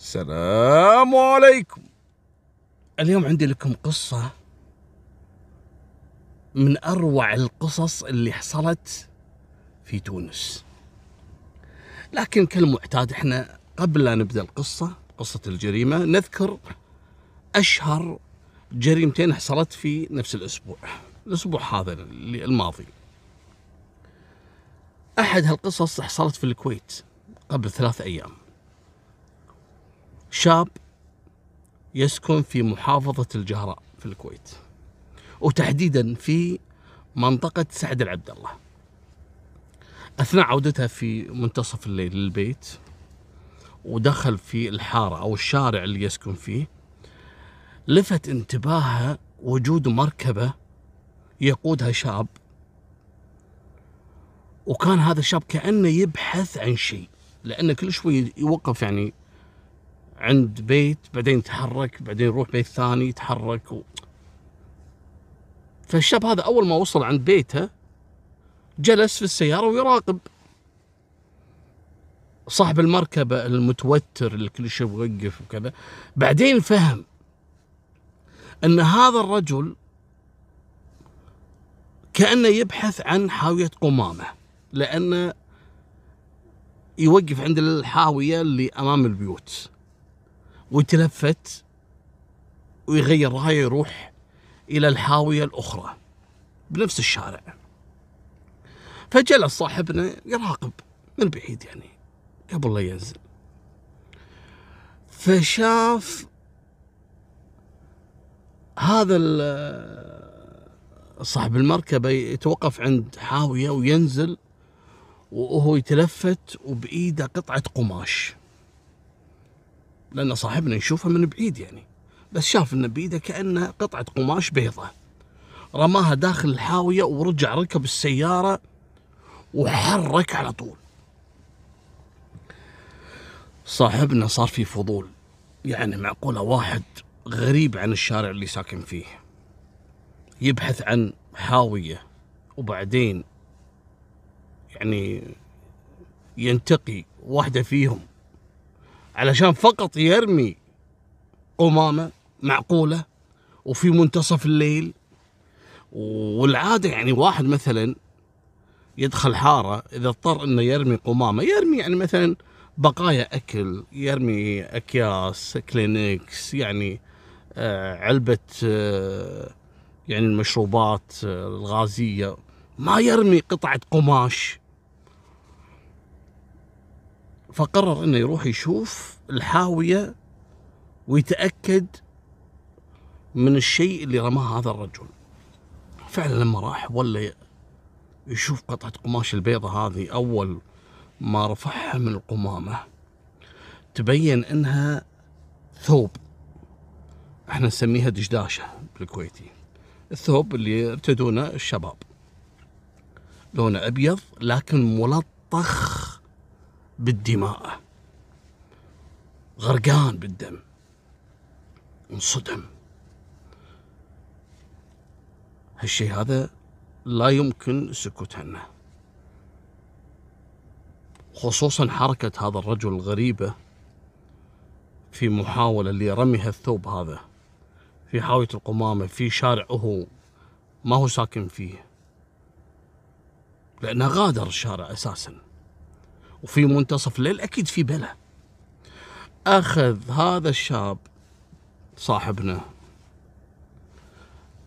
السلام عليكم اليوم عندي لكم قصة من أروع القصص اللي حصلت في تونس لكن كالمعتاد احنا قبل لا نبدأ القصة قصة الجريمة نذكر أشهر جريمتين حصلت في نفس الأسبوع الأسبوع هذا الماضي أحد هالقصص حصلت في الكويت قبل ثلاث أيام شاب يسكن في محافظة الجهراء في الكويت وتحديدا في منطقة سعد العبد الله أثناء عودتها في منتصف الليل للبيت ودخل في الحارة أو الشارع اللي يسكن فيه لفت انتباهها وجود مركبة يقودها شاب وكان هذا الشاب كأنه يبحث عن شيء لأنه كل شوي يوقف يعني عند بيت بعدين يتحرك بعدين يروح بيت ثاني يتحرك و... فالشاب هذا أول ما وصل عند بيته جلس في السيارة ويراقب صاحب المركبة المتوتر اللي كل شيء يوقف وكذا بعدين فهم أن هذا الرجل كأنه يبحث عن حاوية قمامة لأنه يوقف عند الحاوية اللي أمام البيوت ويتلفت ويغير رايه يروح الى الحاويه الاخرى بنفس الشارع فجلس صاحبنا يراقب من بعيد يعني قبل لا ينزل فشاف هذا صاحب المركبة يتوقف عند حاوية وينزل وهو يتلفت وبإيده قطعة قماش لأن صاحبنا يشوفها من بعيد يعني بس شاف أنه بإيده كأنها قطعة قماش بيضة رماها داخل الحاوية ورجع ركب السيارة وحرك على طول صاحبنا صار في فضول يعني معقولة واحد غريب عن الشارع اللي ساكن فيه يبحث عن حاوية وبعدين يعني ينتقي واحدة فيهم علشان فقط يرمي قمامة معقولة وفي منتصف الليل والعادة يعني واحد مثلا يدخل حارة إذا اضطر أنه يرمي قمامة يرمي يعني مثلا بقايا أكل يرمي أكياس كلينكس يعني آه، علبة آه، يعني المشروبات آه، الغازية ما يرمي قطعة قماش فقرر انه يروح يشوف الحاويه ويتاكد من الشيء اللي رماه هذا الرجل فعلا لما راح ولا يشوف قطعة قماش البيضة هذه أول ما رفعها من القمامة تبين أنها ثوب احنا نسميها دشداشة بالكويتي الثوب اللي يرتدونه الشباب لونه أبيض لكن ملطخ بالدماء غرقان بالدم انصدم هالشيء هذا لا يمكن السكوت عنه خصوصا حركة هذا الرجل الغريبة في محاولة لرميها الثوب هذا في حاوية القمامة في شارع هو ما هو ساكن فيه لأنه غادر الشارع أساساً وفي منتصف الليل اكيد في بلا اخذ هذا الشاب صاحبنا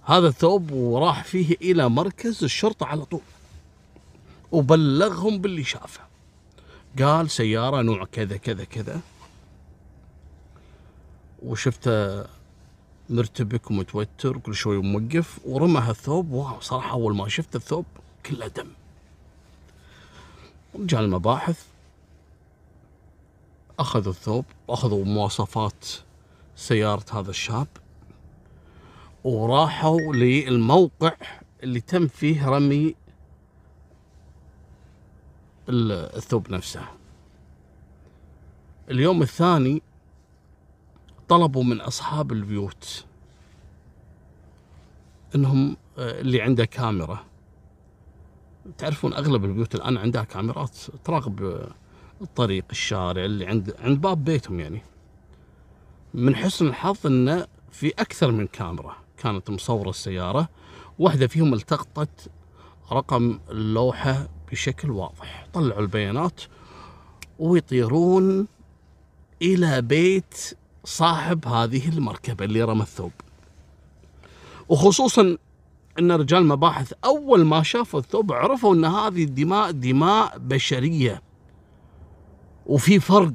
هذا الثوب وراح فيه الى مركز الشرطه على طول وبلغهم باللي شافه قال سياره نوع كذا كذا كذا وشفته مرتبك ومتوتر وكل شوي موقف ورمى هالثوب واو صراحه اول ما شفت الثوب كله دم رجال المباحث أخذوا الثوب وأخذوا مواصفات سيارة هذا الشاب وراحوا للموقع اللي تم فيه رمي الثوب نفسه اليوم الثاني طلبوا من أصحاب البيوت أنهم آه، اللي عنده كاميرا تعرفون اغلب البيوت الان عندها كاميرات تراقب الطريق الشارع اللي عند عند باب بيتهم يعني من حسن الحظ انه في اكثر من كاميرا كانت مصوره السياره واحده فيهم التقطت رقم اللوحه بشكل واضح طلعوا البيانات ويطيرون الى بيت صاحب هذه المركبه اللي رمى الثوب وخصوصا ان رجال مباحث اول ما شافوا الثوب عرفوا ان هذه الدماء دماء بشريه وفي فرق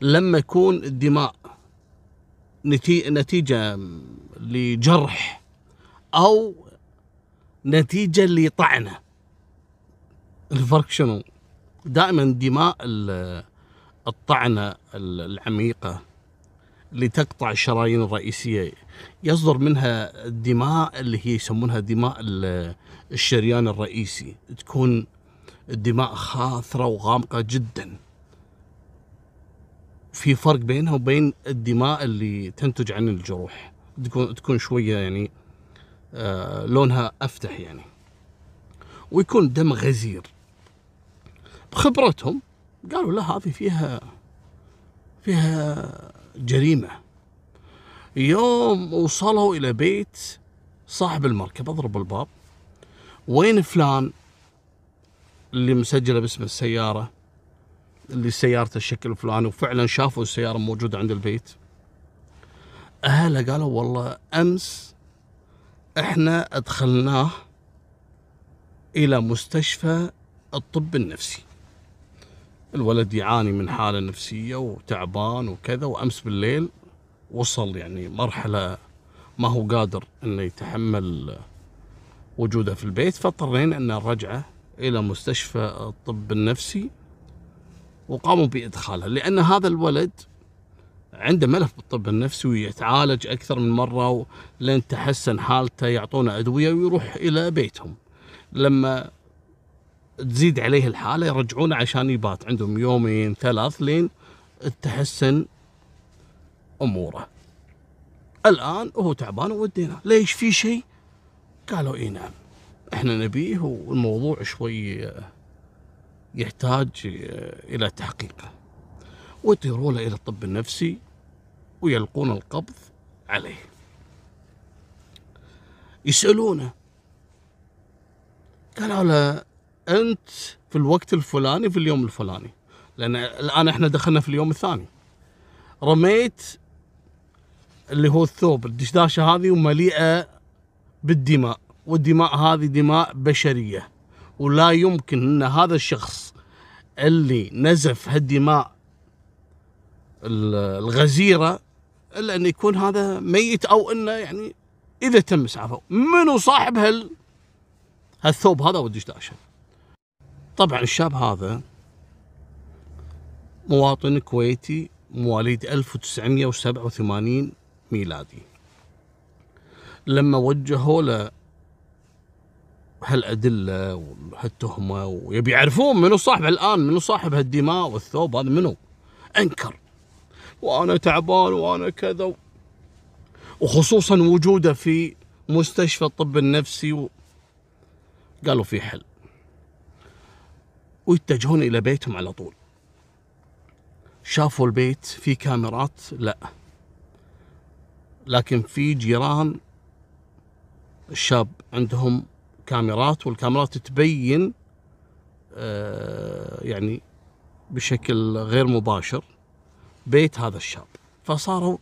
لما يكون الدماء نتيجه لجرح او نتيجه لطعنه الفرق شنو؟ دائما دماء الطعنه العميقه اللي تقطع الشرايين الرئيسيه يصدر منها الدماء اللي هي يسمونها دماء الشريان الرئيسي تكون الدماء خاثرة وغامقة جدا في فرق بينها وبين الدماء اللي تنتج عن الجروح تكون تكون شوية يعني آه، لونها أفتح يعني ويكون دم غزير بخبرتهم قالوا لا هذه فيها فيها جريمه يوم وصلوا إلى بيت صاحب المركب أضرب الباب وين فلان اللي مسجله باسم السيارة اللي سيارته الشكل الفلاني وفعلا شافوا السيارة موجودة عند البيت أهله قالوا والله أمس احنا أدخلناه إلى مستشفى الطب النفسي الولد يعاني من حالة نفسية وتعبان وكذا وأمس بالليل وصل يعني مرحلة ما هو قادر أنه يتحمل وجوده في البيت فاضطرينا أن نرجعه إلى مستشفى الطب النفسي وقاموا بإدخاله لأن هذا الولد عنده ملف بالطب النفسي ويتعالج أكثر من مرة لين تحسن حالته يعطونه أدوية ويروح إلى بيتهم لما تزيد عليه الحالة يرجعونه عشان يبات عندهم يومين ثلاث لين تحسن اموره الان هو تعبان وودينا ليش في شيء قالوا اي نعم احنا نبيه والموضوع شوي يحتاج الى تحقيق له الى الطب النفسي ويلقون القبض عليه يسألونه قالوا له أنت في الوقت الفلاني في اليوم الفلاني لأن الآن إحنا دخلنا في اليوم الثاني رميت اللي هو الثوب الدشداشه هذه ومليئه بالدماء والدماء هذه دماء بشريه ولا يمكن ان هذا الشخص اللي نزف هالدماء الغزيره الا ان يكون هذا ميت او انه يعني اذا تم اسعافه منو صاحب هال هالثوب هذا والدشداشه طبعا الشاب هذا مواطن كويتي مواليد 1987 ميلادي لما وجهوا له هالأدلة وهالتهمة ويبي يعرفون منو صاحب الآن منو صاحب هالدماء والثوب هذا منو أنكر وأنا تعبان وأنا كذا وخصوصا وجوده في مستشفى الطب النفسي و... قالوا في حل ويتجهون إلى بيتهم على طول شافوا البيت في كاميرات لا لكن في جيران الشاب عندهم كاميرات والكاميرات تبين آه، يعني بشكل غير مباشر بيت هذا الشاب فصاروا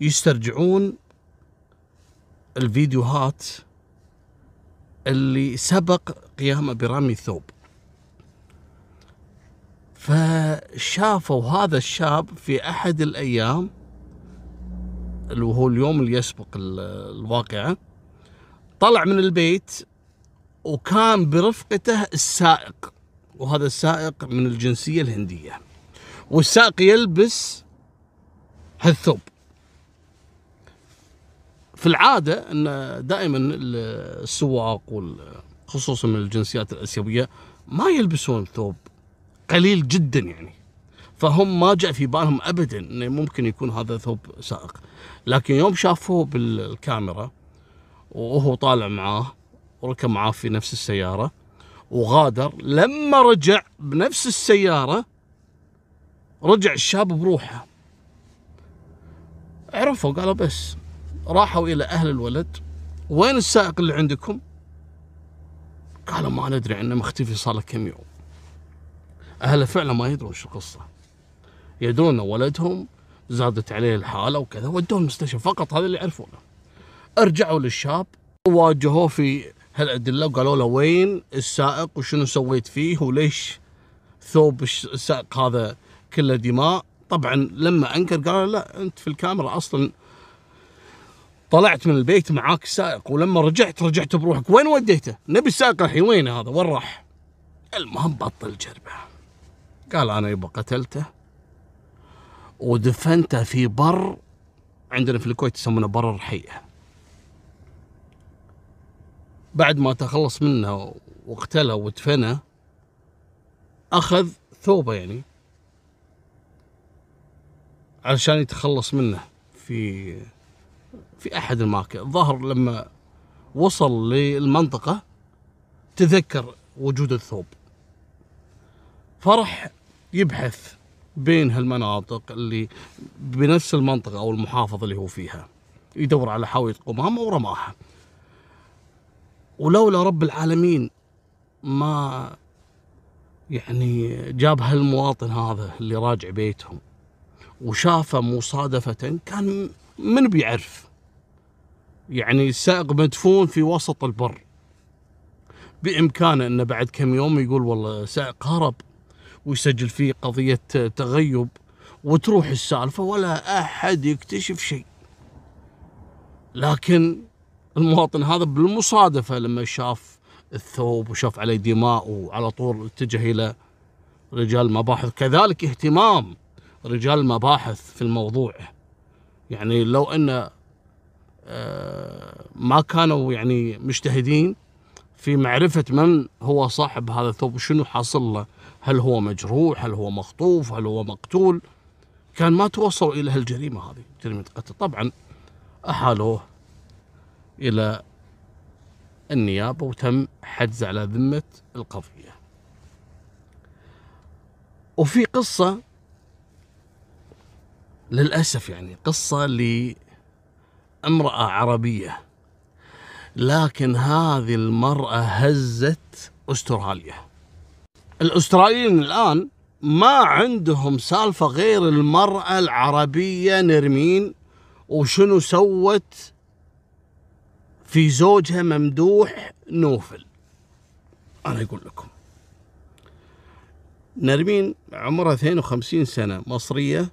يسترجعون الفيديوهات اللي سبق قيامه برمي الثوب فشافوا هذا الشاب في احد الايام اللي هو اليوم اللي يسبق الواقعة طلع من البيت وكان برفقته السائق وهذا السائق من الجنسية الهندية والسائق يلبس هالثوب في العادة أن دائما السواق خصوصا من الجنسيات الآسيوية ما يلبسون ثوب قليل جدا يعني فهم ما جاء في بالهم ابدا انه ممكن يكون هذا ثوب سائق لكن يوم شافوه بالكاميرا وهو طالع معاه وركب معاه في نفس السياره وغادر لما رجع بنفس السياره رجع الشاب بروحه عرفوا قالوا بس راحوا الى اهل الولد وين السائق اللي عندكم؟ قالوا ما ندري عنه مختفي صار له كم يوم اهله فعلا ما يدرون شو القصه يدرون ولدهم زادت عليه الحاله وكذا ودوه المستشفى فقط هذا اللي يعرفونه ارجعوا للشاب وواجهوه في هالادله وقالوا له وين السائق وشنو سويت فيه وليش ثوب السائق هذا كله دماء طبعا لما انكر قال لا انت في الكاميرا اصلا طلعت من البيت معاك السائق ولما رجعت رجعت بروحك وين وديته؟ نبي السائق الحين وين هذا؟ وين راح؟ المهم بطل جربه قال انا يبقى قتلته ودفنته في بر عندنا في الكويت يسمونه بر الرحيه بعد ما تخلص منه واقتله ودفنه اخذ ثوبه يعني علشان يتخلص منه في في احد الماكر الظاهر لما وصل للمنطقه تذكر وجود الثوب فرح يبحث بين هالمناطق اللي بنفس المنطقة أو المحافظة اللي هو فيها يدور على حاوية قمامة ورماها ولولا رب العالمين ما يعني جاب هالمواطن هذا اللي راجع بيتهم وشافه مصادفة كان من بيعرف يعني السائق مدفون في وسط البر بإمكانه أنه بعد كم يوم يقول والله سائق هرب ويسجل فيه قضية تغيب وتروح السالفة ولا أحد يكتشف شيء لكن المواطن هذا بالمصادفة لما شاف الثوب وشاف عليه دماء وعلى طول اتجه إلى رجال المباحث كذلك اهتمام رجال المباحث في الموضوع يعني لو أن آه، ما كانوا يعني مجتهدين في معرفة من هو صاحب هذا الثوب وشنو حاصل له هل هو مجروح هل هو مخطوف هل هو مقتول كان ما توصلوا إلى هالجريمة هذه جريمة قتل طبعا أحالوه إلى النيابة وتم حجز على ذمة القضية وفي قصة للأسف يعني قصة لامرأة عربية لكن هذه المرأة هزت أستراليا الاستراليين الان ما عندهم سالفه غير المراه العربيه نرمين وشنو سوت في زوجها ممدوح نوفل انا اقول لكم نرمين عمرها 52 سنه مصريه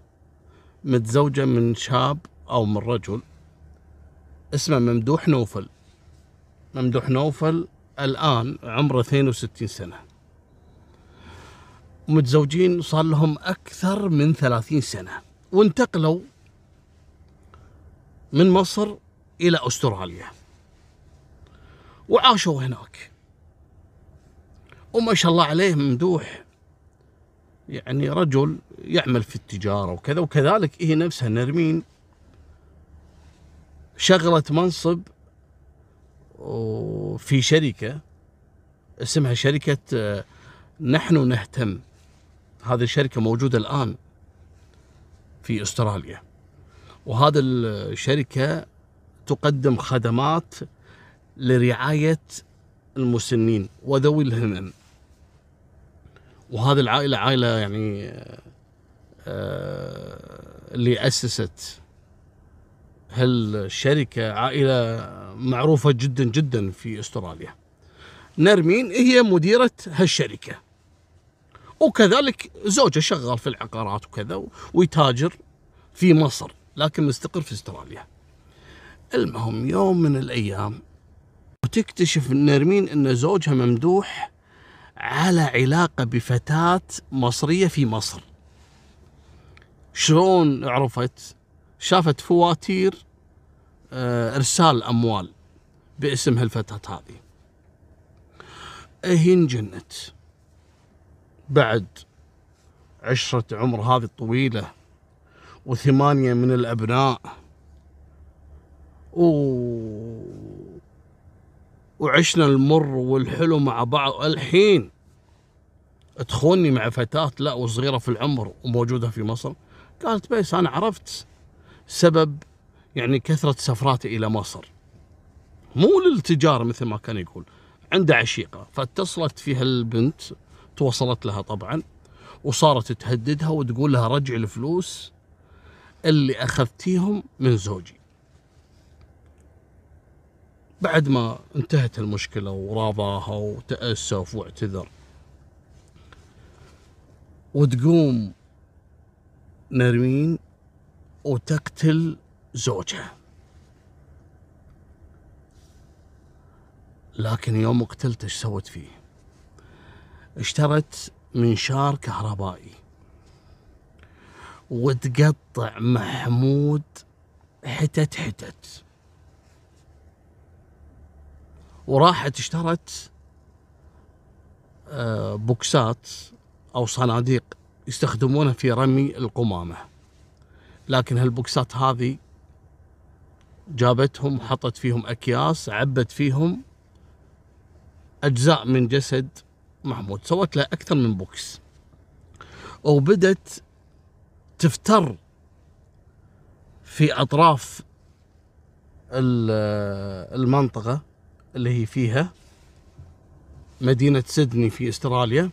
متزوجه من شاب او من رجل اسمه ممدوح نوفل ممدوح نوفل الان عمره 62 سنه متزوجين صار لهم أكثر من ثلاثين سنة وانتقلوا من مصر إلى أستراليا وعاشوا هناك وما شاء الله عليه ممدوح يعني رجل يعمل في التجارة وكذا وكذلك هي إيه نفسها نرمين شغلت منصب آه، في شركة اسمها شركة آه، نحن نهتم هذه الشركة موجودة الآن في أستراليا وهذا الشركة تقدم خدمات لرعاية المسنين وذوي الهمم وهذه العائلة عائلة يعني آه، اللي أسست هالشركة عائلة معروفة جدا جدا في أستراليا نرمين هي مديرة هالشركة وكذلك زوجه شغال في العقارات وكذا ويتاجر في مصر لكن مستقر في استراليا المهم يوم من الايام وتكتشف نرمين ان زوجها ممدوح على علاقه بفتاه مصريه في مصر شلون عرفت شافت فواتير آه، ارسال اموال باسم هالفتاه هذه هي انجنت بعد عشرة عمر هذه الطويلة وثمانية من الأبناء و... وعشنا المر والحلو مع بعض الحين تخوني مع فتاة لا وصغيرة في العمر وموجودة في مصر قالت بس أنا عرفت سبب يعني كثرة سفراتي إلى مصر مو للتجارة مثل ما كان يقول عنده عشيقة فاتصلت فيها البنت توصلت لها طبعا وصارت تهددها وتقول لها رجع الفلوس اللي اخذتيهم من زوجي بعد ما انتهت المشكلة وراضاها وتأسف واعتذر وتقوم نرمين وتقتل زوجها لكن يوم قتلته ايش سوت فيه؟ اشترت منشار كهربائي وتقطع محمود حتت حتت وراحت اشترت آه، بوكسات او صناديق يستخدمونها في رمي القمامه لكن هالبوكسات هذه جابتهم حطت فيهم اكياس عبت فيهم اجزاء من جسد محمود سوت لها أكثر من بوكس وبدت تفتر في أطراف المنطقة اللي هي فيها مدينة سيدني في استراليا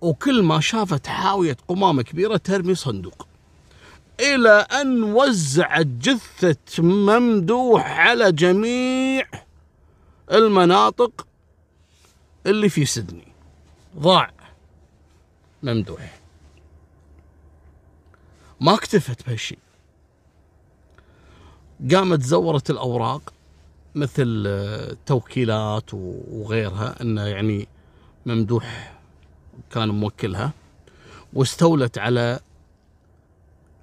وكل ما شافت حاوية قمامة كبيرة ترمي صندوق إلى أن وزعت جثة ممدوح على جميع المناطق اللي في سيدني ضاع ممدوح ما اكتفت بهالشيء قامت زورت الاوراق مثل آه، توكيلات وغيرها انه يعني ممدوح كان موكلها واستولت على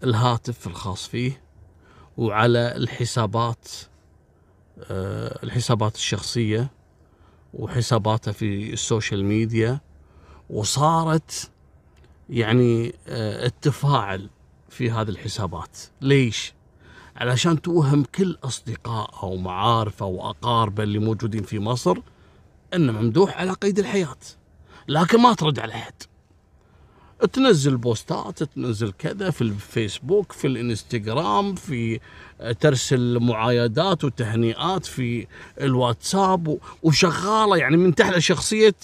الهاتف الخاص فيه وعلى الحسابات آه، الحسابات الشخصيه وحساباته في السوشيال ميديا وصارت يعني آه، التفاعل في هذه الحسابات ليش؟ علشان توهم كل أصدقائه ومعارفه وأقاربه اللي موجودين في مصر أن ممدوح على قيد الحياة لكن ما ترد على أحد تنزل بوستات تنزل كذا في الفيسبوك في الانستغرام في آه، ترسل معايدات وتهنئات في الواتساب وشغاله يعني من تحت شخصيه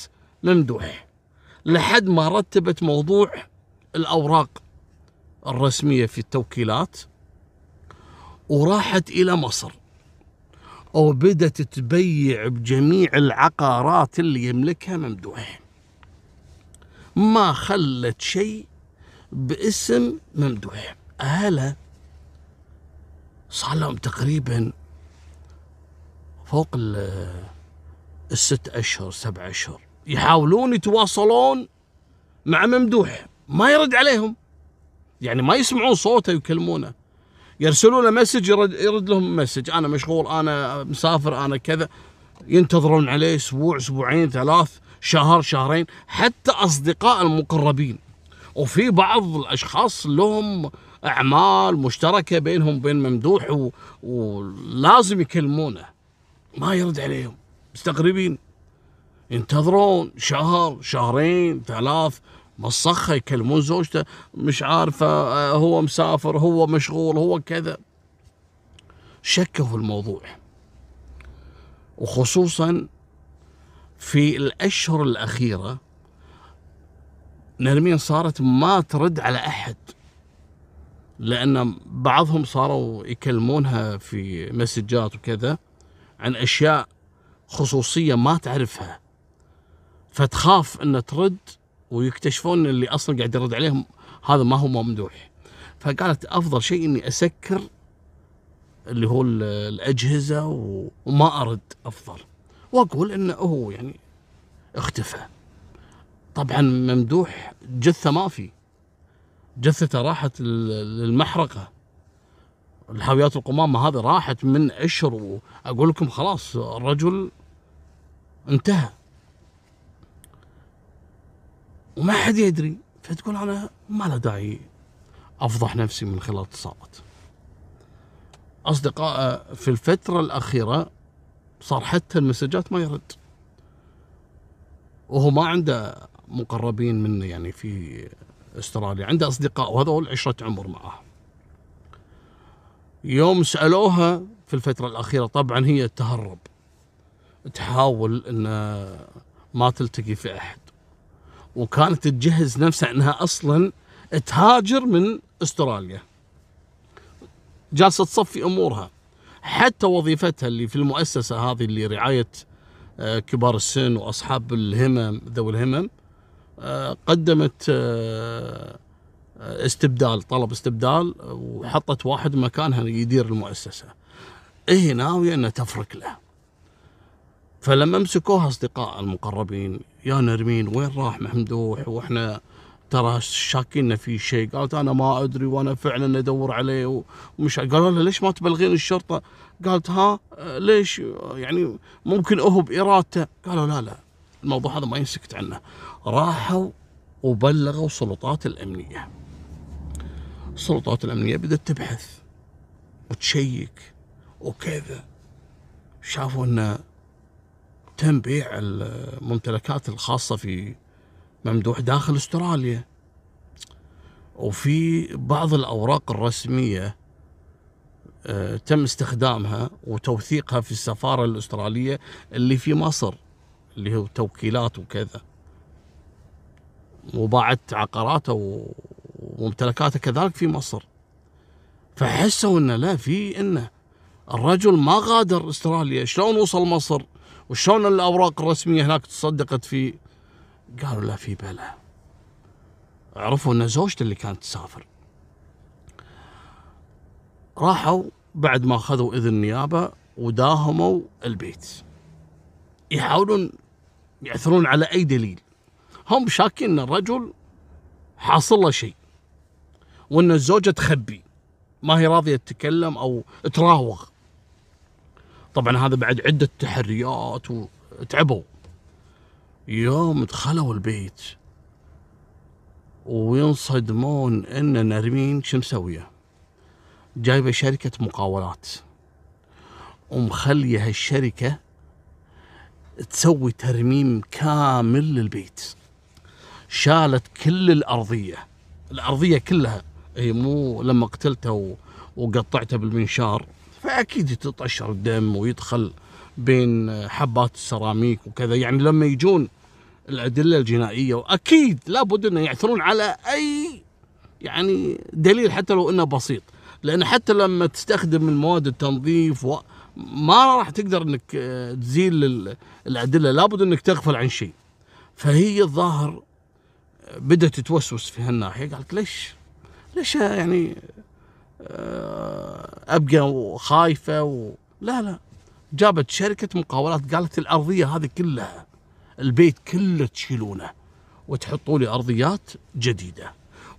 ممدوح لحد ما رتبت موضوع الأوراق الرسمية في التوكيلات وراحت إلى مصر وبدت تبيع بجميع العقارات اللي يملكها ممدوح ما خلت شيء باسم ممدوح هلا صار لهم تقريبا فوق الست أشهر سبع أشهر يحاولون يتواصلون مع ممدوح ما يرد عليهم يعني ما يسمعون صوته يكلمونه يرسلون له مسج يرد, يرد لهم مسج انا مشغول انا مسافر انا كذا ينتظرون عليه اسبوع اسبوعين ثلاث شهر شهرين حتى اصدقاء المقربين وفي بعض الاشخاص لهم اعمال مشتركه بينهم وبين ممدوح و... ولازم يكلمونه ما يرد عليهم مستغربين ينتظرون شهر شهرين ثلاث مصخة يكلمون زوجته مش عارفة آه، هو مسافر هو مشغول هو كذا شكوا في الموضوع وخصوصا في الأشهر الأخيرة نرمين صارت ما ترد على أحد لأن بعضهم صاروا يكلمونها في مسجات وكذا عن أشياء خصوصية ما تعرفها فتخاف ان ترد ويكتشفون اللي اصلا قاعد يرد عليهم هذا ما هو ممدوح فقالت افضل شيء اني اسكر اللي هو الاجهزه وما ارد افضل واقول انه هو يعني اختفى طبعا ممدوح جثه ما في جثته راحت للمحرقه الحاويات القمامه هذه راحت من اشهر واقول لكم خلاص الرجل انتهى وما حد يدري فتقول انا ما له داعي افضح نفسي من خلال اتصالات اصدقائه آه، في الفتره الاخيره صار حتى المسجات ما يرد وهو ما عنده مقربين منه يعني في استراليا عنده اصدقاء وهذول عشره عمر معه يوم سالوها في الفتره الاخيره طبعا هي تهرب تحاول ان ما تلتقي في احد وكانت تجهز نفسها انها اصلا تهاجر من استراليا جالسه تصفي امورها حتى وظيفتها اللي في المؤسسه هذه اللي رعايه آه، كبار السن واصحاب الهمم ذوي الهمم آه، قدمت آه، استبدال طلب استبدال وحطت واحد مكانها يدير المؤسسه هي ناويه انها تفرك له فلما مسكوها اصدقاء المقربين يا نرمين وين راح ممدوح واحنا ترى شاكين في شيء قالت انا ما ادري وانا فعلا ادور عليه ومش قالوا لها ليش ما تبلغين الشرطه قالت ها ليش يعني ممكن هو بارادته قالوا لا لا الموضوع هذا ما ينسكت عنه راحوا وبلغوا السلطات الامنيه السلطات الامنيه بدات تبحث وتشيك وكذا شافوا انه تم بيع الممتلكات الخاصة في ممدوح داخل استراليا وفي بعض الأوراق الرسمية آه، تم استخدامها وتوثيقها في السفارة الأسترالية اللي في مصر اللي هو توكيلات وكذا وباعت عقاراته وممتلكاته كذلك في مصر فحسوا انه لا في انه الرجل ما غادر استراليا شلون وصل مصر وشلون الاوراق الرسميه هناك تصدقت في قالوا لا في بلا عرفوا ان زوجته اللي كانت تسافر راحوا بعد ما اخذوا اذن النيابه وداهموا البيت يحاولون يعثرون على اي دليل هم شاكين ان الرجل حاصل له شيء وان الزوجه تخبي ما هي راضيه تتكلم او تراوغ طبعا هذا بعد عده تحريات وتعبوا يوم دخلوا البيت وينصدمون ان نرمين شو مسويه جايبه شركه مقاولات ومخليه هالشركه تسوي ترميم كامل للبيت شالت كل الارضيه الارضيه كلها هي مو لما قتلته وقطعته بالمنشار فاكيد يتطشر الدم ويدخل بين حبات السيراميك وكذا يعني لما يجون الادله الجنائيه واكيد لابد انه يعثرون على اي يعني دليل حتى لو انه بسيط لان حتى لما تستخدم المواد التنظيف و... ما راح تقدر انك آه، تزيل الادله لابد انك تغفل عن شيء فهي الظاهر بدات تتوسوس في هالناحيه قالت ليش ليش يعني آه، ابقى خايفه و... لا لا جابت شركه مقاولات قالت الارضيه هذه كلها البيت كله تشيلونه وتحطوا لي ارضيات جديده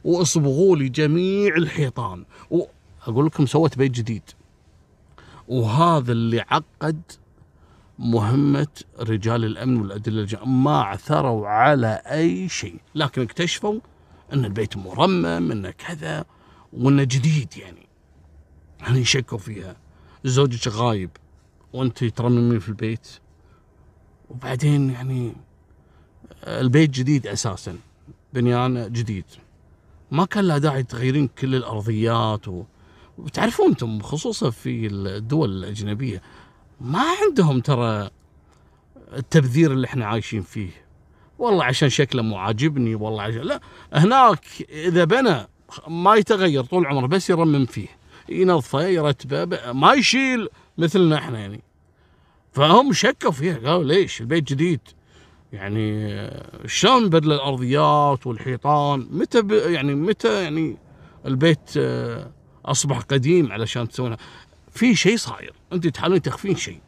واصبغوا لي جميع الحيطان واقول لكم سوت بيت جديد وهذا اللي عقد مهمة رجال الأمن والأدلة ما عثروا على أي شيء لكن اكتشفوا أن البيت مرمم أنه كذا وانه جديد يعني يعني شكوا فيها زوجك غايب وانت ترممين في البيت وبعدين يعني البيت جديد اساسا بنيان جديد ما كان له داعي تغيرين كل الارضيات و... وتعرفون انتم خصوصا في الدول الاجنبيه ما عندهم ترى التبذير اللي احنا عايشين فيه والله عشان شكله مو عاجبني والله عشان لا هناك اذا بنى ما يتغير طول عمره بس يرمم فيه ينظفه يرتبه ما يشيل مثلنا احنا يعني فهم شكوا فيها قالوا ليش البيت جديد يعني شلون بدل الارضيات والحيطان متى يعني متى يعني البيت آه، اصبح قديم علشان تسوونها في شيء صاير انت تحاولين تخفين شيء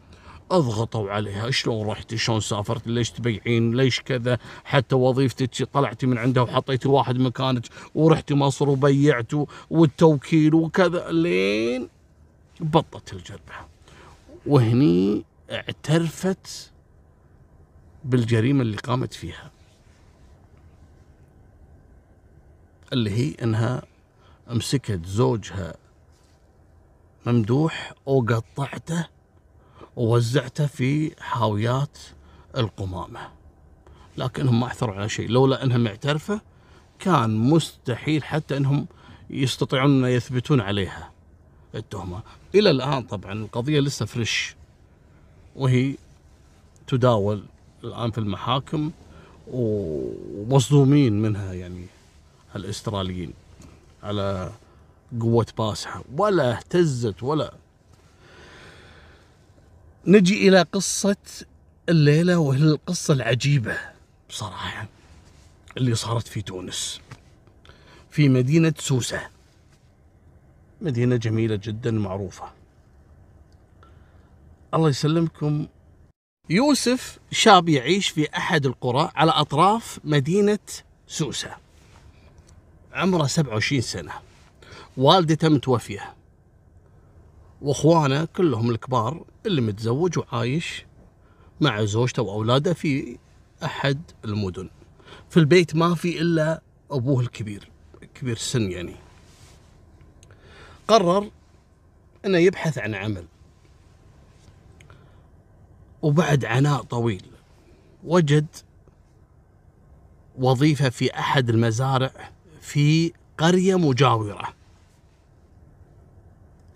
اضغطوا عليها شلون رحتي شلون سافرت ليش تبيعين ليش كذا حتى وظيفتك طلعتي من عندها وحطيتي واحد مكانك ورحتي مصر وبيعت والتوكيل وكذا لين بطت الجربة وهني اعترفت بالجريمة اللي قامت فيها اللي هي انها مسكت زوجها ممدوح وقطعته ووزعته في حاويات القمامة لكنهم ما عثروا على شيء لولا أنهم يعترفوا كان مستحيل حتى أنهم يستطيعون أن يثبتون عليها التهمة إلى الآن طبعا القضية لسه فريش وهي تداول الآن في المحاكم ومصدومين منها يعني الاستراليين على قوة باسحة ولا اهتزت ولا نجي إلى قصة الليلة وهي القصة العجيبة بصراحة اللي صارت في تونس في مدينة سوسة مدينة جميلة جدا معروفة الله يسلمكم يوسف شاب يعيش في أحد القرى على أطراف مدينة سوسة عمره 27 سنة والدته متوفية وإخوانه كلهم الكبار اللي متزوج وعايش مع زوجته واولاده في احد المدن في البيت ما في الا ابوه الكبير كبير السن يعني قرر انه يبحث عن عمل وبعد عناء طويل وجد وظيفة في أحد المزارع في قرية مجاورة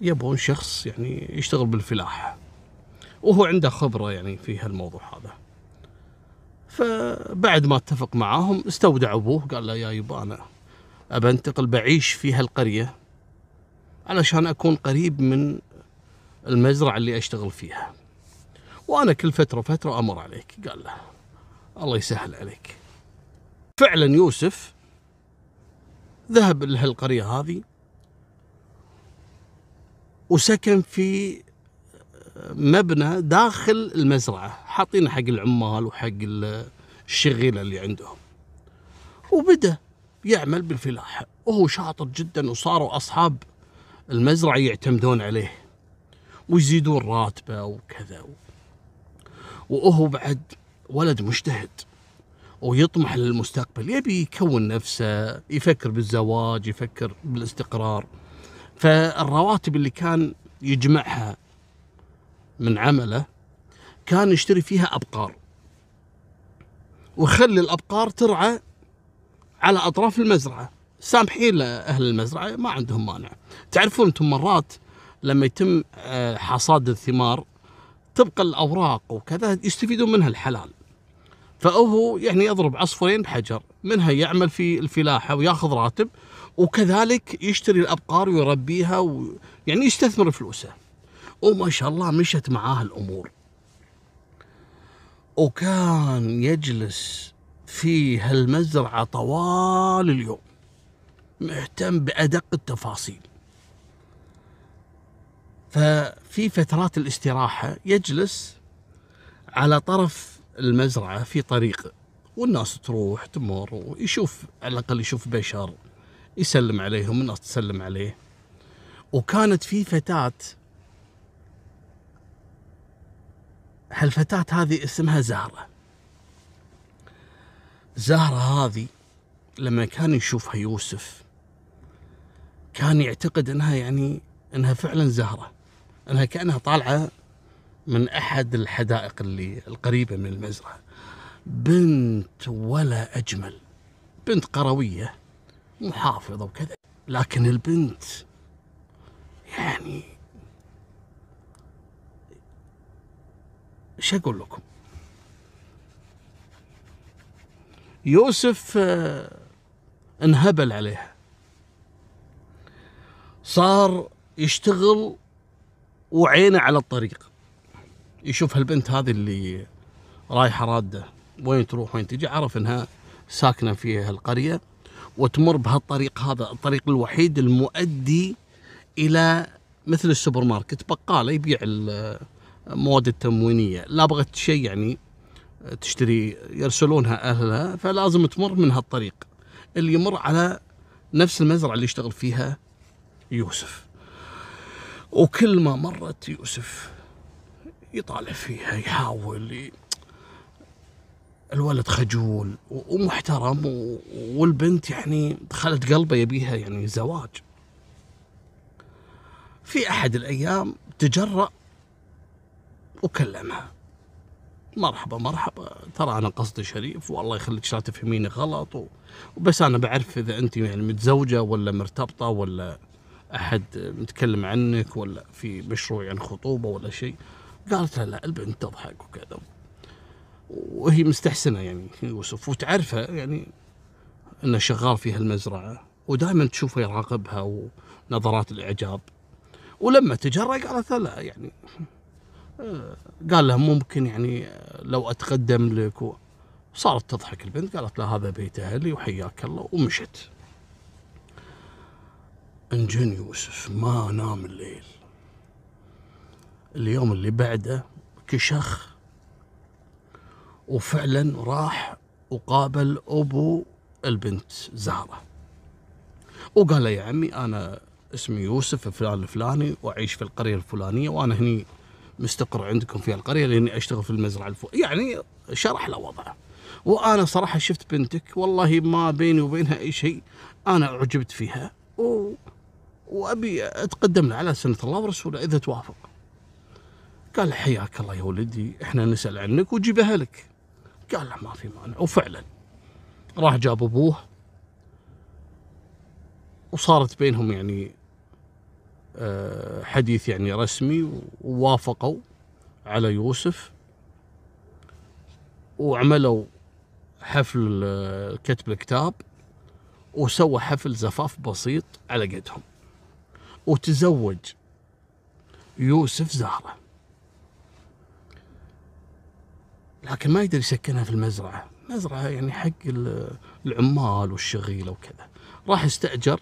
يبون شخص يعني يشتغل بالفلاحة وهو عنده خبرة يعني في هالموضوع هذا فبعد ما اتفق معاهم استودع أبوه قال له يا يبا أنا أبى أنتقل بعيش في هالقرية علشان أكون قريب من المزرعة اللي أشتغل فيها وأنا كل فترة فترة أمر عليك قال له الله يسهل عليك فعلا يوسف ذهب لهالقرية هذه وسكن في مبنى داخل المزرعة حاطين حق العمال وحق الشغيلة اللي عندهم وبدأ يعمل بالفلاحة وهو شاطر جدا وصاروا أصحاب المزرعة يعتمدون عليه ويزيدون راتبه وكذا وهو بعد ولد مجتهد ويطمح للمستقبل يبي يكون نفسه يفكر بالزواج يفكر بالاستقرار فالرواتب اللي كان يجمعها من عمله كان يشتري فيها أبقار وخلي الأبقار ترعى على أطراف المزرعة سامحين لأهل المزرعة ما عندهم مانع تعرفون أنتم مرات لما يتم آه، حصاد الثمار تبقى الأوراق وكذا يستفيدون منها الحلال فهو يعني يضرب عصفورين بحجر منها يعمل في الفلاحة وياخذ راتب وكذلك يشتري الأبقار ويربيها ويعني يستثمر فلوسه وما شاء الله مشت معاه الأمور وكان يجلس في هالمزرعة طوال اليوم مهتم بأدق التفاصيل ففي فترات الاستراحة يجلس على طرف المزرعة في طريق والناس تروح تمر ويشوف على الأقل يشوف بشر يسلم عليهم الناس تسلم عليه وكانت في فتاة هالفتاة هذه اسمها زهرة زهرة هذه لما كان يشوفها يوسف كان يعتقد انها يعني انها فعلا زهرة انها كانها طالعة من احد الحدائق اللي القريبة من المزرعة بنت ولا اجمل بنت قروية محافظة وكذا لكن البنت يعني شو اقول لكم يوسف آه، انهبل عليها صار يشتغل وعينه على الطريق يشوف هالبنت هذه اللي رايحه راده وين تروح وين تجي عرف انها ساكنه في هالقريه وتمر بهالطريق هذا الطريق الوحيد المؤدي الى مثل السوبر ماركت بقاله يبيع مواد التموينيه لا بغت شيء يعني تشتري يرسلونها اهلها فلازم تمر من هالطريق اللي يمر على نفس المزرعه اللي يشتغل فيها يوسف وكل ما مرت يوسف يطالع فيها يحاول الولد خجول ومحترم والبنت يعني دخلت قلبه يبيها يعني زواج في احد الايام تجرأ وكلمها مرحبا مرحبا ترى انا قصدي شريف والله يخليك لا تفهميني غلط وبس انا بعرف اذا انت يعني متزوجه ولا مرتبطه ولا احد متكلم عنك ولا في مشروع يعني خطوبه ولا شيء قالت لها لا البنت تضحك وكذا وهي مستحسنه يعني يوسف وتعرفه يعني انه شغال في هالمزرعه ودائما تشوفه يراقبها ونظرات الاعجاب ولما تجرأ قالت لا يعني آه، قال له ممكن يعني آه، لو اتقدم لك وصارت تضحك البنت قالت له هذا بيت اهلي وحياك الله ومشت انجن يوسف ما نام الليل اليوم اللي بعده كشخ وفعلا راح وقابل ابو البنت زهره وقال له يا عمي انا اسمي يوسف فلان الفلاني واعيش في القريه الفلانيه وانا هني مستقر عندكم في القريه لاني اشتغل في المزرعه الفوق يعني شرح له وضعه وانا صراحه شفت بنتك والله ما بيني وبينها اي شيء انا اعجبت فيها و... وابي اتقدم لها على سنه الله ورسوله اذا توافق قال حياك الله يا ولدي احنا نسال عنك وجيبها لك قال له ما في مانع وفعلا راح جاب ابوه وصارت بينهم يعني آه، حديث يعني رسمي ووافقوا على يوسف وعملوا حفل كتب الكتاب وسوى حفل زفاف بسيط على قدهم وتزوج يوسف زهرة لكن ما يقدر يسكنها في المزرعة مزرعة يعني حق العمال والشغيلة وكذا راح استأجر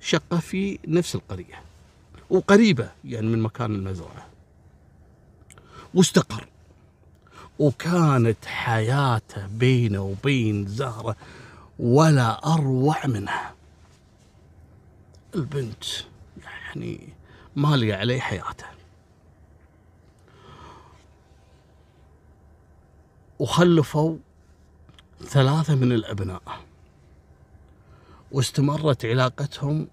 شقة في نفس القرية وقريبة يعني من مكان المزرعة واستقر وكانت حياته بينه وبين زهرة ولا أروع منها البنت يعني مالية عليه حياته وخلفوا ثلاثة من الأبناء واستمرت علاقتهم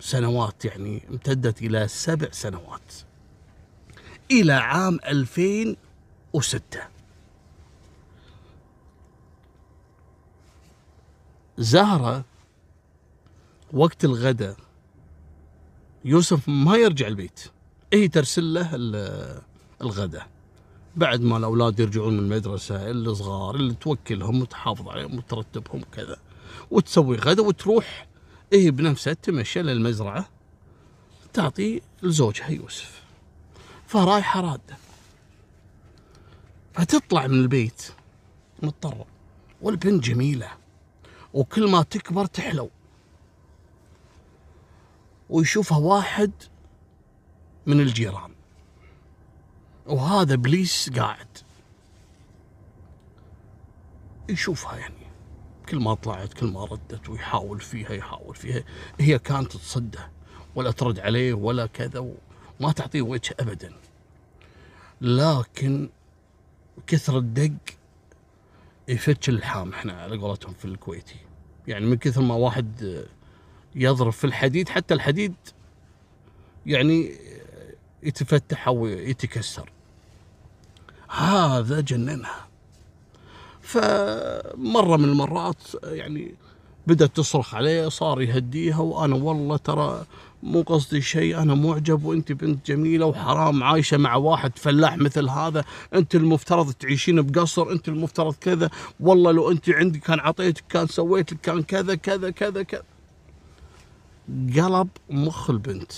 سنوات يعني امتدت إلى سبع سنوات إلى عام 2006 زهرة وقت الغداء يوسف ما يرجع البيت هي ترسل له الغداء بعد ما الاولاد يرجعون من المدرسه الصغار اللي توكلهم وتحافظ عليهم وترتبهم كذا وتسوي غدا وتروح هي إيه، بنفسها تمشى للمزرعة تعطي لزوجها يوسف فرايحة رادة فتطلع من البيت مضطرة والبنت جميلة وكل ما تكبر تحلو ويشوفها واحد من الجيران وهذا بليس قاعد يشوفها يعني كل ما طلعت كل ما ردت ويحاول فيها يحاول فيها هي كانت تصده ولا ترد عليه ولا كذا وما تعطيه وجه ابدا لكن كثر الدق يفتش اللحام احنا على قولتهم في الكويتي يعني من كثر ما واحد يضرب في الحديد حتى الحديد يعني يتفتح او يتكسر هذا جننها فمرة من المرات يعني بدأت تصرخ عليه صار يهديها وأنا والله ترى مو قصدي شيء أنا معجب وأنت بنت جميلة وحرام عايشة مع واحد فلاح مثل هذا أنت المفترض تعيشين بقصر أنت المفترض كذا والله لو أنت عندي كان عطيتك كان سويت كان كذا كذا كذا كذا قلب مخ البنت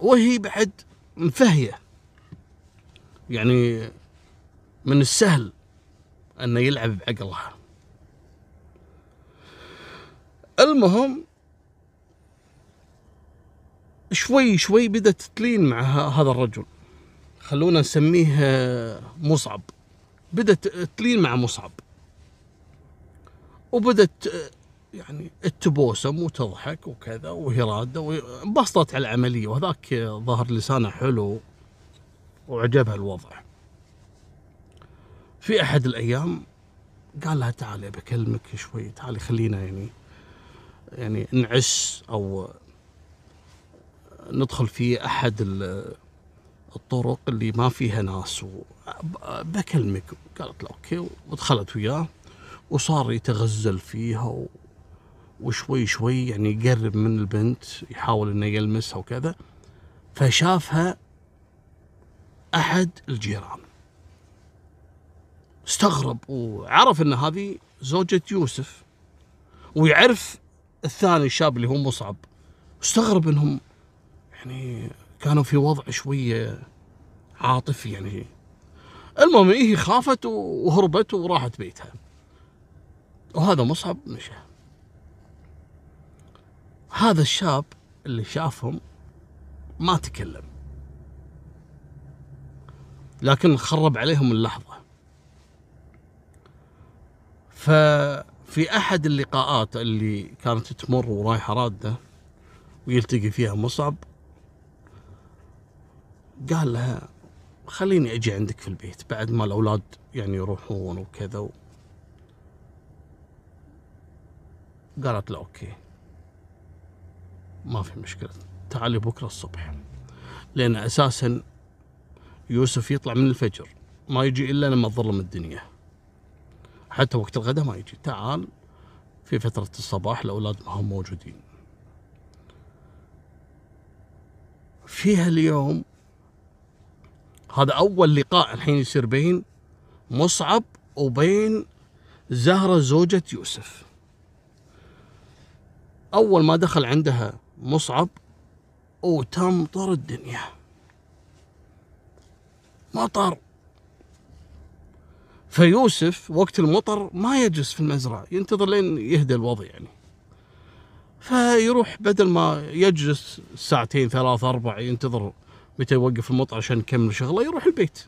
وهي بعد مفهية يعني من السهل أنه يلعب بعقلها المهم شوي شوي بدأت تلين مع هذا الرجل خلونا نسميه آه، مصعب بدأت تلين مع مصعب وبدأت آه، يعني تبوسم وتضحك وكذا وهي راده وانبسطت على العمليه وهذاك آه، ظهر لسانه حلو وعجبها الوضع. في احد الايام قال لها تعالي بكلمك شوي تعالي خلينا يعني يعني نعس او ندخل في احد الطرق اللي ما فيها ناس بكلمك قالت له اوكي ودخلت وياه وصار يتغزل فيها وشوي شوي يعني يقرب من البنت يحاول انه يلمسها وكذا فشافها احد الجيران استغرب وعرف ان هذه زوجة يوسف ويعرف الثاني الشاب اللي هو مصعب استغرب انهم يعني كانوا في وضع شويه عاطفي يعني المهم هي خافت وهربت وراحت بيتها وهذا مصعب مشى هذا الشاب اللي شافهم ما تكلم لكن خرب عليهم اللحظة ففي أحد اللقاءات اللي كانت تمر ورايحة رادة ويلتقي فيها مصعب قال لها خليني أجي عندك في البيت بعد ما الأولاد يعني يروحون وكذا و... قالت له أوكي ما في مشكلة تعالي بكرة الصبح لأن أساسا يوسف يطلع من الفجر ما يجي إلا لما تظلم الدنيا حتى وقت الغداء ما يجي تعال في فترة الصباح الأولاد ما هم موجودين فيها اليوم هذا أول لقاء الحين يصير بين مصعب وبين زهرة زوجة يوسف أول ما دخل عندها مصعب وتمطر الدنيا مطر فيوسف وقت المطر ما يجلس في المزرعة ينتظر لين يهدى الوضع يعني فيروح بدل ما يجلس ساعتين ثلاث أربع ينتظر متى يوقف المطر عشان يكمل شغله يروح البيت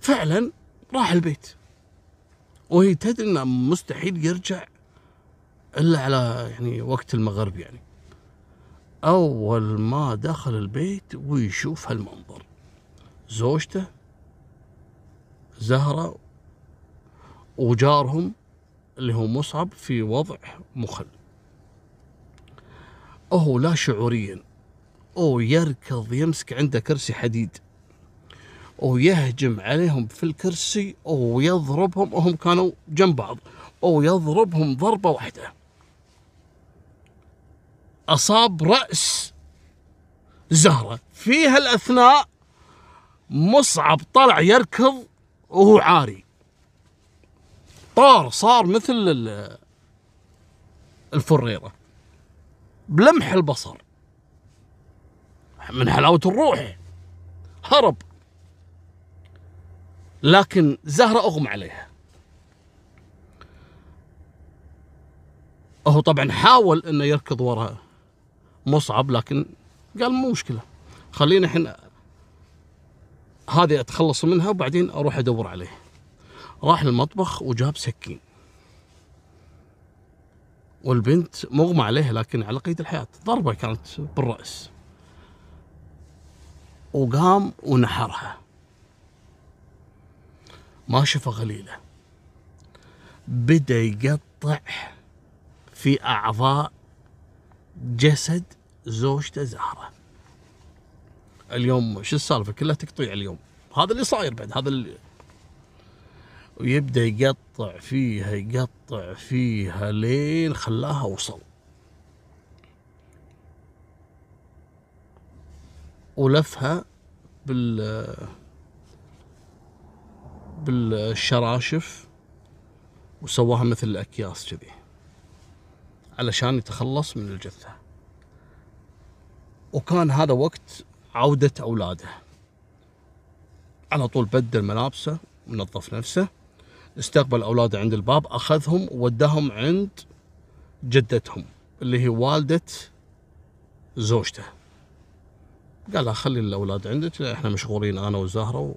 فعلا راح البيت وهي تدري انه مستحيل يرجع الا على يعني وقت المغرب يعني اول ما دخل البيت ويشوف هالمنظر زوجته زهرة وجارهم اللي هو مصعب في وضع مخل أهو لا شعوريا أو يركض يمسك عنده كرسي حديد أو يهجم عليهم في الكرسي أو يضربهم وهم كانوا جنب بعض أو يضربهم ضربة واحدة أصاب رأس زهرة في هالأثناء مصعب طلع يركض وهو عاري طار صار مثل الفريرة بلمح البصر من حلاوة الروح هرب لكن زهرة أغمى عليها هو طبعا حاول انه يركض وراء مصعب لكن قال مو مشكله خلينا احنا هذه اتخلص منها وبعدين اروح ادور عليه راح للمطبخ وجاب سكين والبنت مغمى عليها لكن على قيد الحياة ضربة كانت بالرأس وقام ونحرها ما شفى غليله بدا يقطع في اعضاء جسد زوجته زهره اليوم شو السالفه كلها تقطيع اليوم هذا اللي صاير بعد هذا اللي ويبدا يقطع فيها يقطع فيها لين خلاها وصل ولفها بال بالشراشف وسواها مثل الاكياس كذي علشان يتخلص من الجثه وكان هذا وقت عودة أولاده على طول بدل ملابسه ونظف نفسه استقبل أولاده عند الباب أخذهم ووداهم عند جدتهم اللي هي والدة زوجته قال لها خلي الأولاد عندك احنا مشغولين أنا وزهرة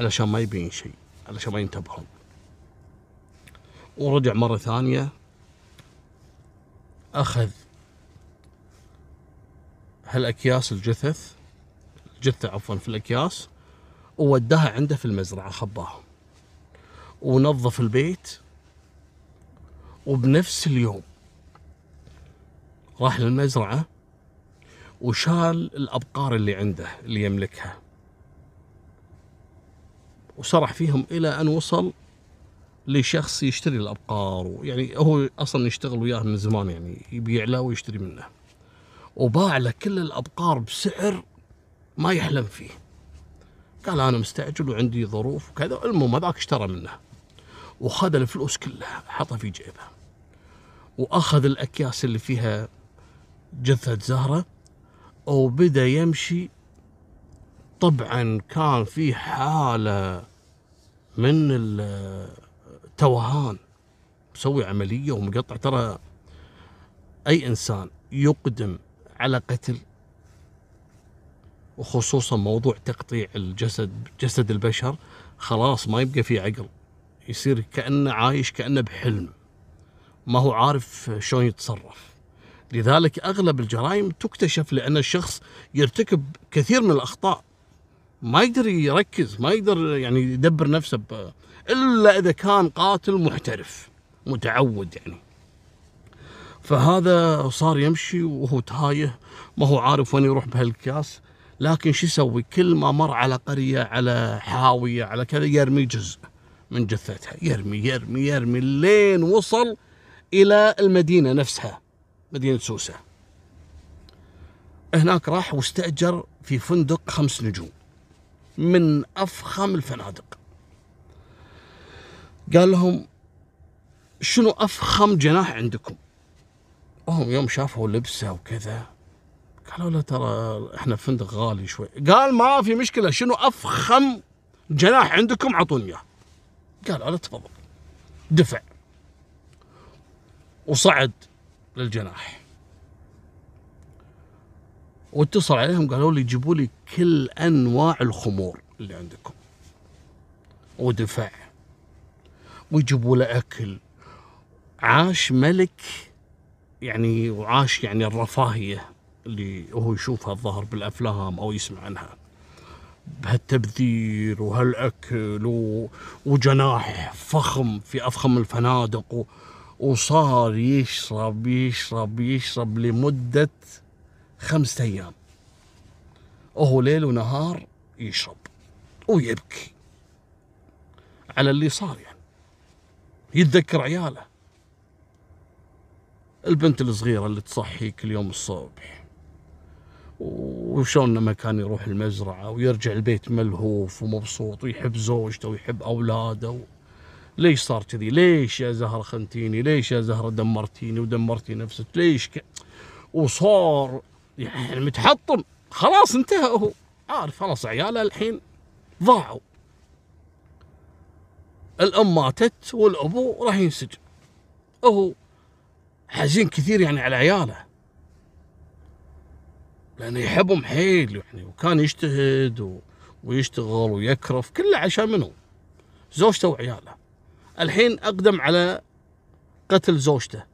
علشان ما يبين شيء علشان ما ينتبهون ورجع مرة ثانية أخذ هالأكياس الجثث جثه عفوا في الاكياس ووداها عنده في المزرعه خباها ونظف البيت وبنفس اليوم راح للمزرعه وشال الابقار اللي عنده اللي يملكها وسرح فيهم الى ان وصل لشخص يشتري الابقار يعني هو اصلا يشتغل وياه من زمان يعني يبيع له ويشتري منه وباع له كل الابقار بسعر ما يحلم فيه قال انا مستعجل وعندي ظروف وكذا المهم هذاك اشترى منه وخذ الفلوس كلها حطها في جيبه واخذ الاكياس اللي فيها جثه زهره وبدا يمشي طبعا كان في حاله من التوهان مسوي عمليه ومقطع ترى اي انسان يقدم على قتل وخصوصا موضوع تقطيع الجسد جسد البشر خلاص ما يبقى في عقل يصير كأنه عايش كأنه بحلم ما هو عارف شلون يتصرف لذلك أغلب الجرائم تكتشف لأن الشخص يرتكب كثير من الأخطاء ما يقدر يركز ما يقدر يعني يدبر نفسه إلا إذا كان قاتل محترف متعود يعني فهذا صار يمشي وهو تايه ما هو عارف وين يروح بهالكياس لكن شو يسوي كل ما مر على قرية على حاوية على كذا يرمي جزء من جثتها يرمي يرمي يرمي لين وصل إلى المدينة نفسها مدينة سوسة هناك راح واستأجر في فندق خمس نجوم من أفخم الفنادق قال لهم شنو أفخم جناح عندكم وهم يوم شافوا لبسه وكذا قالوا له ترى احنا فندق غالي شوي قال ما في مشكله شنو افخم جناح عندكم اعطوني اياه قال انا تفضل دفع وصعد للجناح واتصل عليهم قالوا لي جيبوا لي كل انواع الخمور اللي عندكم ودفع ويجيبوا له اكل عاش ملك يعني وعاش يعني الرفاهيه اللي هو يشوفها الظهر بالافلام او يسمع عنها بهالتبذير وهالاكل و... وجناح فخم في افخم الفنادق و... وصار يشرب يشرب يشرب لمدة خمسة أيام وهو ليل ونهار يشرب ويبكي على اللي صار يعني يتذكر عياله البنت الصغيرة اللي تصحي كل يوم الصبح وشون لما كان يروح المزرعة ويرجع البيت ملهوف ومبسوط ويحب زوجته ويحب أولاده و... ليش صار كذي ليش يا زهرة خنتيني ليش يا زهرة دمرتيني ودمرتي نفسك ليش ك... وصار يعني متحطم خلاص انتهى هو عارف خلاص عياله الحين ضاعوا الأم ماتت والأبو راح ينسجن هو حزين كثير يعني على عياله لأنه يحبهم حيل يعني وكان يجتهد و... ويشتغل ويكرف كله عشان منو زوجته وعياله الحين أقدم على قتل زوجته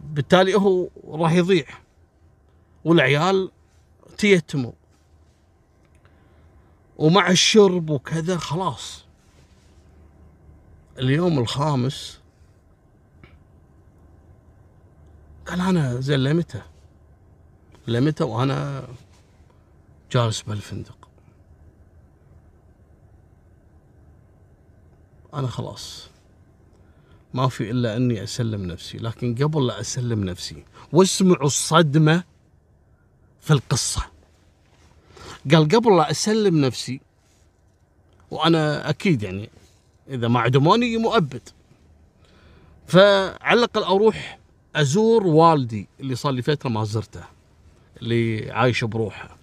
بالتالي هو راح يضيع والعيال تيتموا ومع الشرب وكذا خلاص اليوم الخامس قال انا زلمته لمتى وأنا جالس بالفندق أنا خلاص ما في إلا أني أسلم نفسي لكن قبل لا أسلم نفسي واسمعوا الصدمة في القصة قال قبل لا أسلم نفسي وأنا أكيد يعني إذا ما عدموني مؤبد فعلى الأقل أروح أزور والدي اللي صار لي فترة ما زرته اللي عايشه بروحها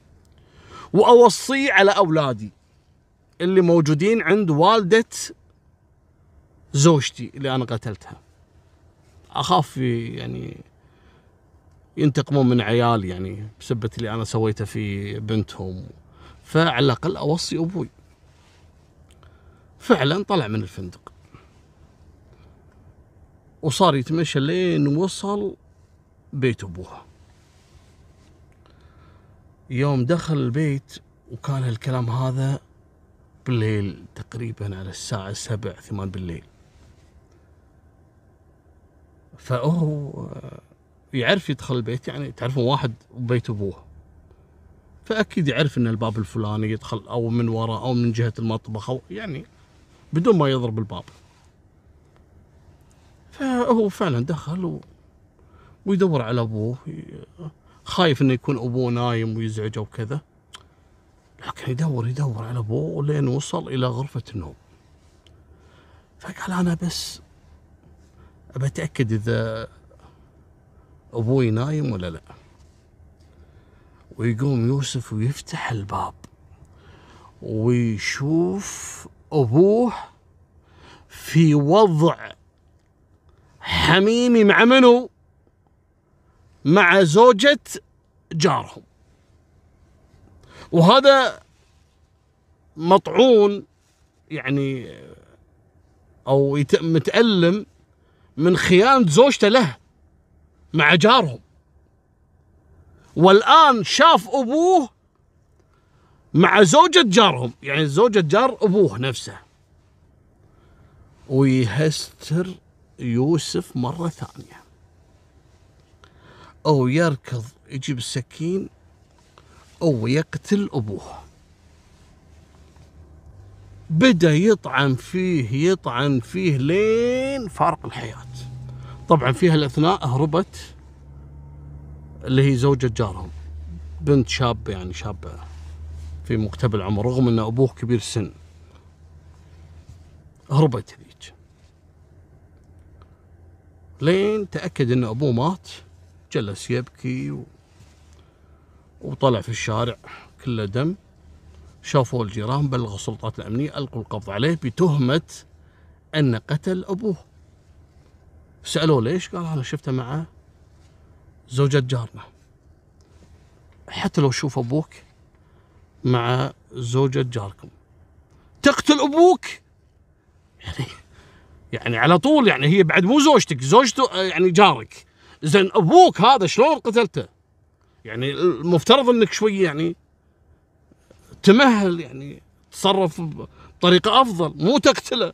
واوصيه على اولادي اللي موجودين عند والده زوجتي اللي انا قتلتها اخاف يعني ينتقمون من عيالي يعني بسبة اللي انا سويته في بنتهم فعلى الاقل اوصي ابوي فعلا طلع من الفندق وصار يتمشى لين وصل بيت ابوها يوم دخل البيت وكان هالكلام هذا بالليل تقريبا على الساعة السبع ثمان بالليل فهو يعرف يدخل البيت يعني تعرفون واحد بيت أبوه فأكيد يعرف أن الباب الفلاني يدخل أو من وراء أو من جهة المطبخ أو يعني بدون ما يضرب الباب فهو فعلا دخل و... ويدور على أبوه خايف انه يكون ابوه نايم ويزعجه وكذا لكن يدور يدور على ابوه لين وصل الى غرفه النوم فقال انا بس ابى اتاكد اذا ابوي نايم ولا لا ويقوم يوسف ويفتح الباب ويشوف ابوه في وضع حميمي مع منو مع زوجة جارهم وهذا مطعون يعني أو متألم من خيانة زوجته له مع جارهم والآن شاف أبوه مع زوجة جارهم يعني زوجة جار أبوه نفسه ويهستر يوسف مرة ثانية أو يركض يجيب السكين أو يقتل أبوه بدأ يطعن فيه يطعن فيه لين فارق الحياة طبعا في هالأثناء هربت اللي هي زوجة جارهم بنت شابة يعني شابة في مقتبل العمر رغم أن أبوه كبير السن هربت هذيك لين تأكد أن أبوه مات جلس يبكي و... وطلع في الشارع كله دم شافوا الجيران بلغوا السلطات الأمنية ألقوا القبض عليه بتهمة أن قتل أبوه سألوه ليش قال أنا شفته مع زوجة جارنا حتى لو شوف أبوك مع زوجة جاركم تقتل أبوك يعني يعني على طول يعني هي بعد مو زوجتك زوجته يعني جارك زين ابوك هذا شلون قتلته؟ يعني المفترض انك شوي يعني تمهل يعني تصرف بطريقه افضل مو تقتله.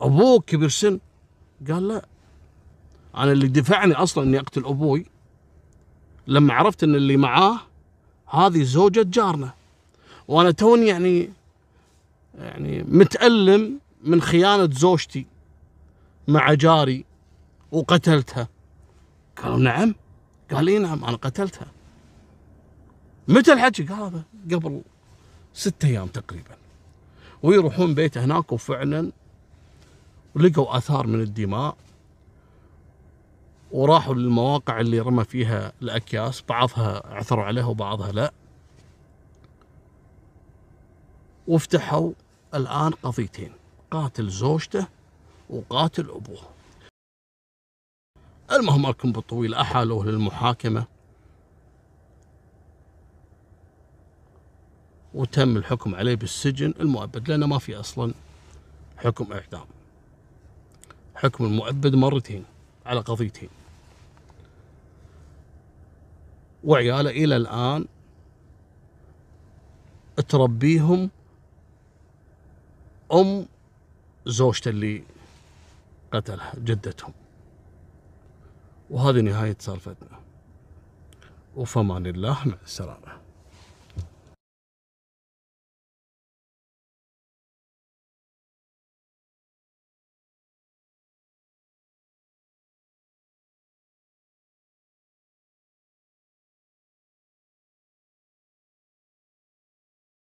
ابوك كبير سن قال لا انا اللي دفعني اصلا اني اقتل ابوي لما عرفت ان اللي معاه هذه زوجة جارنا وانا توني يعني يعني متألم من خيانة زوجتي مع جاري وقتلتها قالوا نعم قال اي نعم انا قتلتها متى الحكي قال هذا قبل ستة ايام تقريبا ويروحون بيته هناك وفعلا لقوا اثار من الدماء وراحوا للمواقع اللي رمى فيها الاكياس بعضها عثروا عليها وبعضها لا وافتحوا الان قضيتين قاتل زوجته وقاتل ابوه المهم أكن بالطويل أحالوه للمحاكمة وتم الحكم عليه بالسجن المؤبد لأنه ما في أصلا حكم إعدام حكم المؤبد مرتين على قضيتين وعياله إلى الآن تربيهم أم زوجته اللي قتلها جدتهم وهذه نهاية سالفتنا وفمان الله مع السلامة